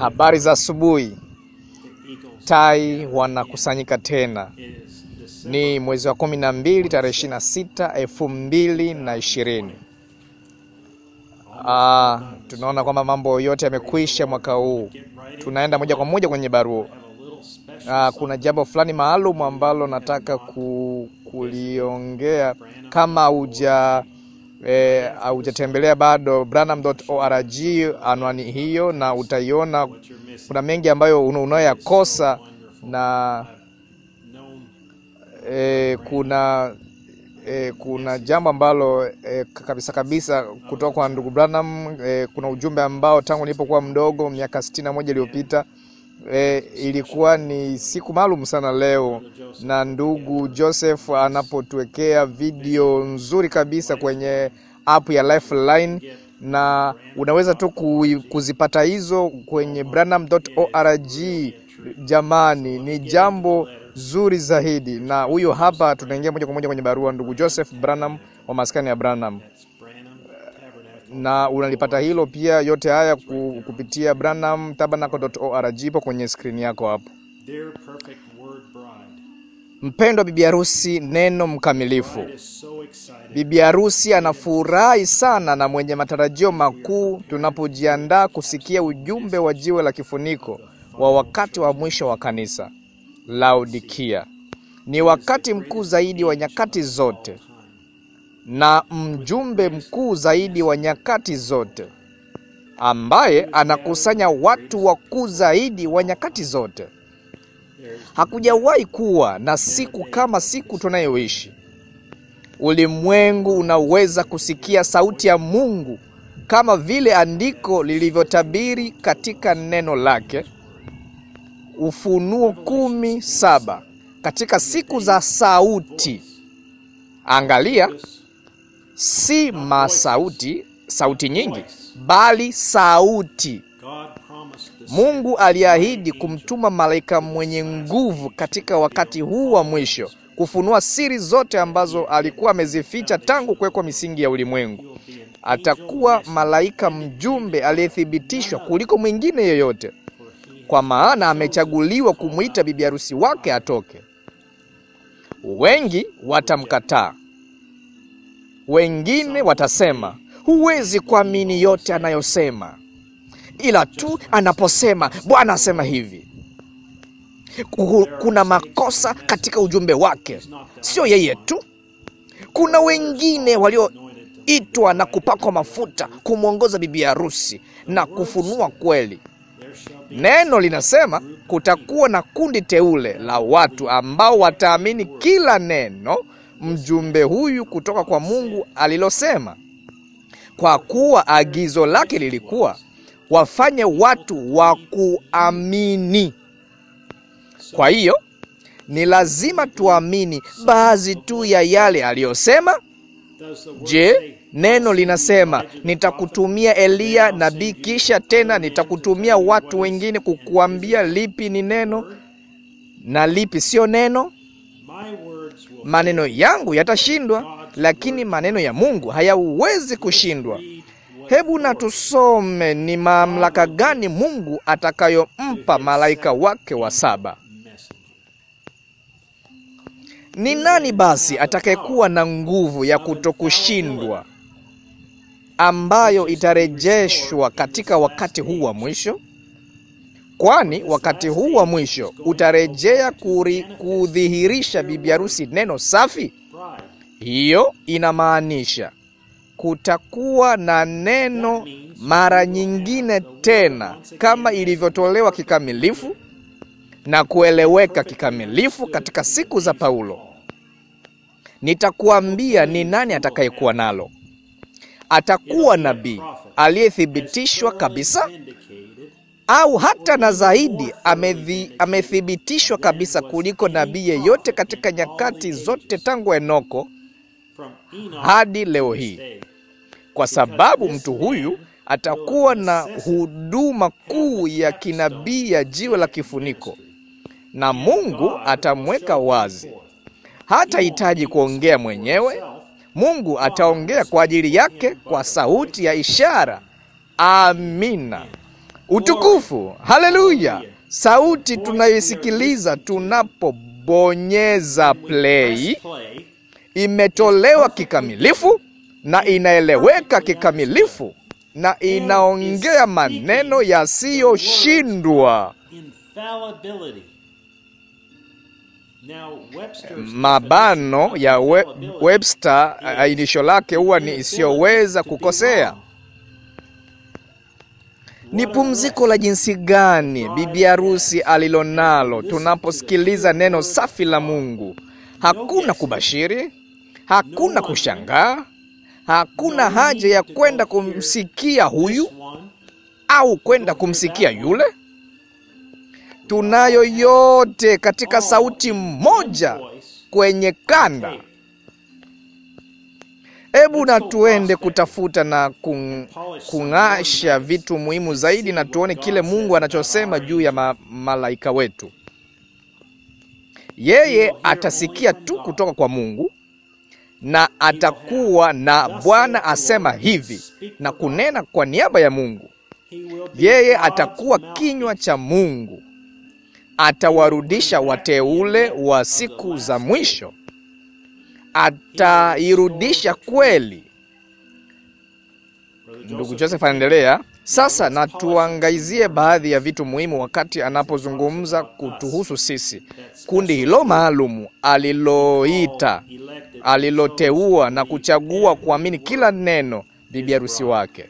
Habari za asubuhi. Tai wanakusanyika tena. Ni mwezi wa kumi na mbili tarehe ishirini na sita elfu mbili na ishirini. Ah, tunaona kwamba mambo yote yamekwisha mwaka huu. Tunaenda moja kwa moja kwenye barua. Ah, kuna jambo fulani maalum ambalo nataka ku, kuliongea kama uja haujatembelea eh, e, bado branham.org anwani hiyo, na utaiona kuna mengi ambayo unayoyakosa na e, kuna E, kuna jambo ambalo e, kabisa kabisa kutoka kwa ndugu Branham e, kuna ujumbe ambao tangu nilipokuwa mdogo miaka sitini na moja iliyopita E, ilikuwa ni siku maalum sana leo, na ndugu Joseph anapotuwekea video nzuri kabisa kwenye app ya Lifeline, na unaweza tu kuzipata hizo kwenye branham.org. Jamani, ni jambo zuri zaidi, na huyo hapa, tunaingia moja kwa moja kwenye barua ndugu Joseph Branham wa maskani ya Branham na unalipata hilo pia. Yote haya kupitia branhamtabernacle.org, ipo kwenye skrini yako hapo. Mpendwa bibi harusi, neno mkamilifu. Bibi harusi anafurahi sana na mwenye matarajio makuu tunapojiandaa kusikia ujumbe wa jiwe la kifuniko wa wakati wa mwisho wa kanisa Laodikia. Ni wakati mkuu zaidi wa nyakati zote na mjumbe mkuu zaidi wa nyakati zote, ambaye anakusanya watu wakuu zaidi wa nyakati zote. Hakujawahi kuwa na siku kama siku tunayoishi. Ulimwengu unaweza kusikia sauti ya Mungu kama vile andiko lilivyotabiri katika neno lake, Ufunuo kumi saba, katika siku za sauti. Angalia, si masauti, sauti nyingi, bali sauti. Mungu aliahidi kumtuma malaika mwenye nguvu katika wakati huu wa mwisho kufunua siri zote ambazo alikuwa amezificha tangu kuwekwa misingi ya ulimwengu. Atakuwa malaika mjumbe aliyethibitishwa kuliko mwingine yeyote, kwa maana amechaguliwa kumwita bibi harusi wake atoke. Wengi watamkataa wengine watasema huwezi kuamini yote anayosema, ila tu anaposema Bwana asema hivi. Kuna makosa katika ujumbe wake, sio yeye tu. Kuna wengine walioitwa na kupakwa mafuta kumwongoza bibi harusi na kufunua kweli. Neno linasema kutakuwa na kundi teule la watu ambao wataamini kila neno mjumbe huyu kutoka kwa Mungu alilosema, kwa kuwa agizo lake lilikuwa wafanye watu wa kuamini. Kwa hiyo ni lazima tuamini baadhi tu ya yale aliyosema. Je, neno linasema nitakutumia Eliya nabii, kisha tena nitakutumia watu wengine kukuambia lipi ni neno na lipi sio neno? maneno yangu yatashindwa, lakini maneno ya Mungu hayawezi kushindwa. Hebu na tusome ni mamlaka gani Mungu atakayompa malaika wake wa saba. Ni nani basi atakayekuwa na nguvu ya kutokushindwa ambayo itarejeshwa katika wakati huu wa mwisho? kwani wakati huu wa mwisho utarejea kudhihirisha bibi harusi neno safi. Hiyo inamaanisha kutakuwa na neno mara nyingine tena kama ilivyotolewa kikamilifu na kueleweka kikamilifu katika siku za Paulo. Nitakuambia ni nani atakayekuwa nalo. Atakuwa nabii aliyethibitishwa kabisa au hata na zaidi amethi, amethibitishwa kabisa kuliko nabii yeyote katika nyakati zote tangu Enoko hadi leo hii, kwa sababu mtu huyu atakuwa na huduma kuu ya kinabii ya jiwe la kifuniko, na Mungu atamweka wazi. Hatahitaji kuongea mwenyewe, Mungu ataongea kwa ajili yake kwa sauti ya ishara. Amina utukufu, haleluya! Sauti tunayoisikiliza tunapobonyeza play imetolewa kikamilifu na inaeleweka kikamilifu na inaongea maneno yasiyoshindwa. Mabano ya Webster ainisho lake huwa ni isiyoweza kukosea. Ni pumziko la jinsi gani bibi harusi alilonalo tunaposikiliza neno safi la Mungu. Hakuna kubashiri, hakuna kushangaa, hakuna haja ya kwenda kumsikia huyu au kwenda kumsikia yule. Tunayo yote katika sauti moja kwenye kanda Hebu na tuende kutafuta na kung'asha vitu muhimu zaidi, na tuone kile Mungu anachosema juu ya ma malaika wetu. Yeye atasikia tu kutoka kwa Mungu na atakuwa na Bwana asema hivi na kunena kwa niaba ya Mungu. Yeye atakuwa kinywa cha Mungu, atawarudisha wateule wa siku za mwisho atairudisha kweli. Ndugu Joseph anaendelea sasa, na tuangaizie baadhi ya vitu muhimu wakati anapozungumza kutuhusu sisi, kundi hilo maalum aliloita, aliloteua na kuchagua kuamini kila neno bibi harusi wake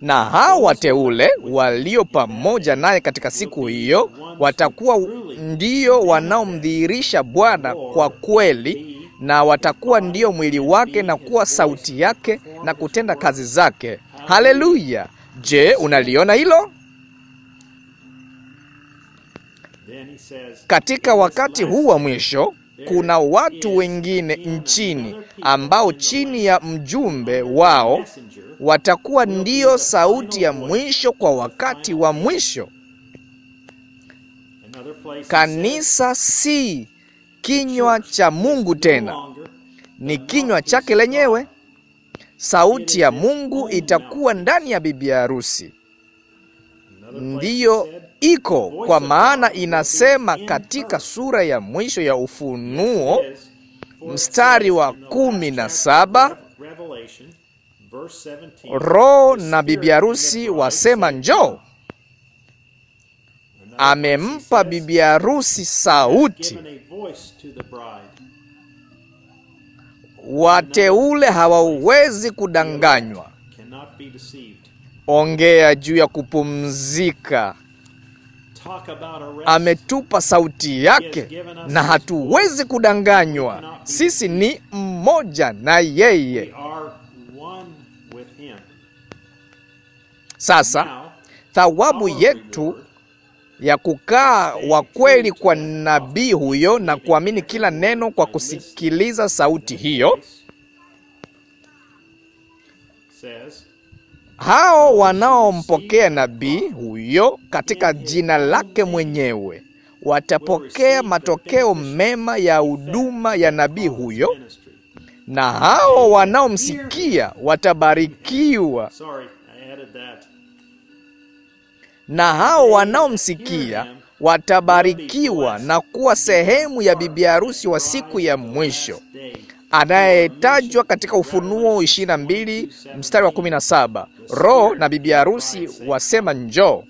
na hao wateule walio pamoja naye katika siku hiyo watakuwa ndio wanaomdhihirisha Bwana kwa kweli, na watakuwa ndio mwili wake na kuwa sauti yake na kutenda kazi zake. Haleluya! Je, unaliona hilo? Katika wakati huu wa mwisho kuna watu wengine nchini ambao chini ya mjumbe wao watakuwa ndio sauti ya mwisho kwa wakati wa mwisho. Kanisa si kinywa cha Mungu tena, ni kinywa chake lenyewe. Sauti ya Mungu itakuwa ndani ya bibi harusi. Ndiyo iko, kwa maana inasema katika sura ya mwisho ya Ufunuo mstari wa kumi na saba Roho na bibi harusi wasema njoo. Amempa bibi harusi sauti. Wateule hawawezi kudanganywa. Ongea juu ya kupumzika ametupa sauti yake na hatuwezi kudanganywa. Sisi ni mmoja na yeye. Sasa thawabu yetu ya kukaa wa kweli kwa nabii huyo na kuamini kila neno kwa kusikiliza sauti hiyo hao wanaompokea nabii huyo katika jina lake mwenyewe watapokea matokeo mema ya huduma ya nabii huyo, na hao wanaomsikia watabarikiwa na hao wanaomsikia watabarikiwa na kuwa sehemu ya bibi harusi wa siku ya mwisho anayetajwa katika Ufunuo 22 mstari wa 17, Roho na bibi harusi wasema njoo.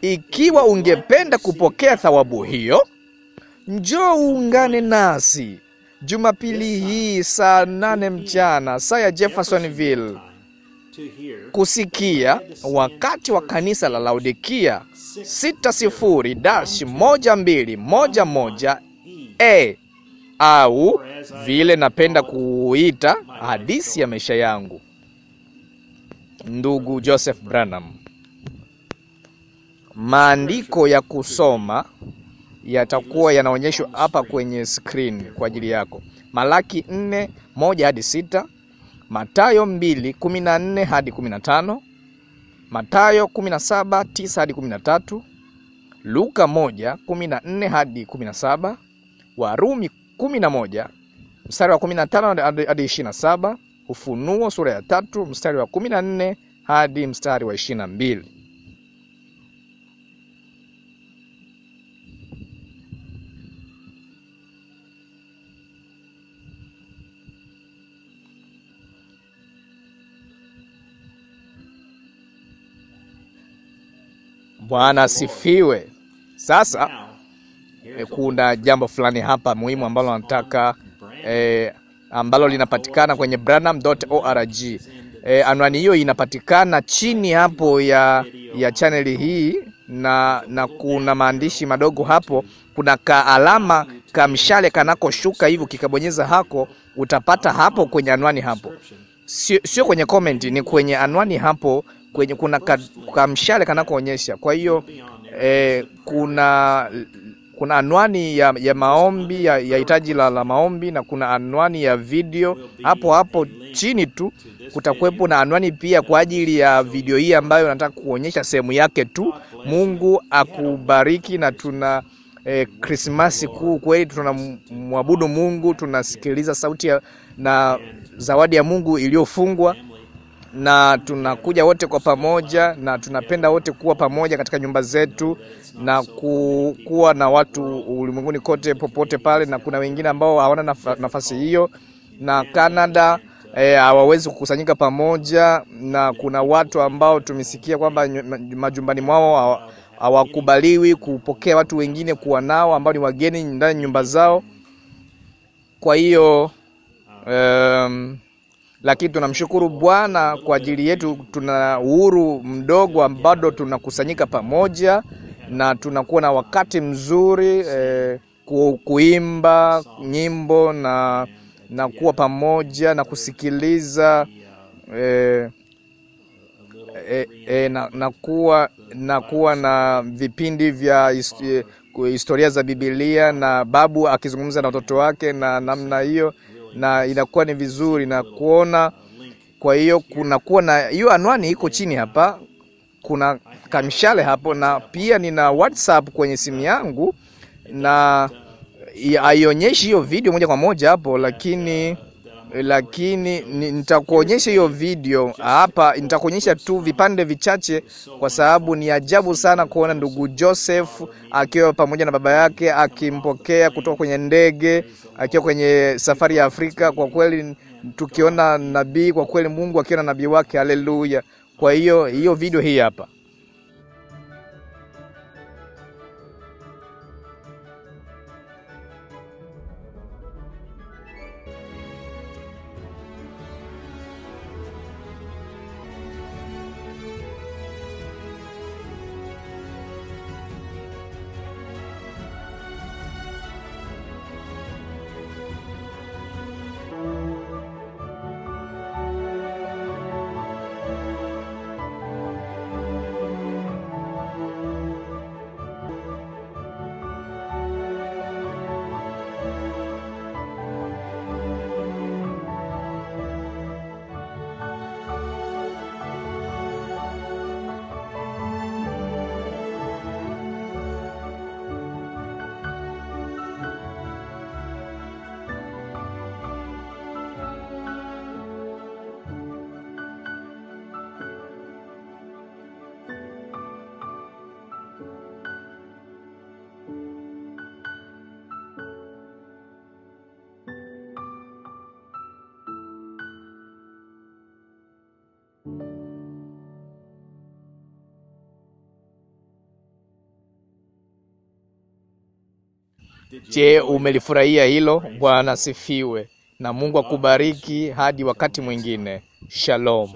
Ikiwa ungependa kupokea thawabu hiyo, njoo uungane nasi Jumapili hii saa 8 mchana saa ya Jeffersonville kusikia wakati wa kanisa la Laodikia 60-1211 e au vile napenda kuita hadisi ya maisha yangu, ndugu Joseph Branham. Maandiko ya kusoma yatakuwa yanaonyeshwa hapa kwenye screen kwa ajili yako: Malaki 4 1 hadi 6, Matayo 2 14 hadi 15, Matayo 17 9 hadi 13, Luka 1 14 hadi 17, Warumi moja mstari wa tano hadi saba Ufunuo sura ya tatu mstari wa kumi na nne hadi mstari wa mbili Bwana sifiwe. Sasa eh, kuna jambo fulani hapa muhimu ambalo nataka eh, ambalo linapatikana kwenye branham.org. Eh, anwani hiyo inapatikana chini hapo ya, ya chaneli hii na, na kuna maandishi madogo hapo, kuna kaalama kamshale kanakoshuka hivyo, kikabonyeza hako utapata hapo kwenye anwani hapo, sio, sio kwenye comment, ni kwenye anwani hapo kwenye kuna kamshale kanakoonyesha. Kwa hiyo eh, kuna kuna anwani ya, ya maombi ya, ya hitaji la, la maombi na kuna anwani ya video. Hapo hapo chini tu kutakuwepo na anwani pia kwa ajili ya video hii ambayo nataka kuonyesha sehemu yake tu. Mungu akubariki na tuna eh, Krismasi eh, kuu kweli, tunamwabudu Mungu, tunasikiliza sauti ya, na zawadi ya Mungu iliyofungwa na tunakuja wote kwa pamoja na tunapenda wote kuwa pamoja katika nyumba zetu na kuwa na watu ulimwenguni kote popote pale, na kuna wengine ambao hawana nafasi hiyo na Canada eh, hawawezi e, kukusanyika pamoja, na kuna watu ambao tumesikia kwamba majumbani mwao hawakubaliwi kupokea watu wengine kuwa nao ambao ni wageni ndani nyumba zao. Kwa hiyo um, lakini tunamshukuru Bwana kwa ajili yetu, tuna uhuru mdogo ambado tunakusanyika pamoja na tunakuwa na wakati mzuri eh, kuimba nyimbo na, na kuwa pamoja na kusikiliza eh, eh, eh, na, na, kuwa, na kuwa na vipindi vya eh, historia za Biblia na babu akizungumza na watoto wake na namna hiyo na inakuwa ni vizuri na kuona. Kwa hiyo kunakuwa na hiyo anwani iko chini hapa, kuna kamshale hapo, na pia nina WhatsApp kwenye simu yangu na haionyeshi hiyo video moja kwa moja hapo, lakini lakini nitakuonyesha hiyo video hapa, nitakuonyesha tu vipande vichache, kwa sababu ni ajabu sana kuona ndugu Joseph akiwa pamoja na baba yake akimpokea kutoka kwenye ndege akiwa kwenye safari ya Afrika. Kwa kweli tukiona nabii, kwa kweli Mungu akiwa na nabii wake. Haleluya! Kwa hiyo hiyo video hii hapa. Je, umelifurahia hilo? Bwana sifiwe na Mungu akubariki hadi wakati mwingine. Shalom.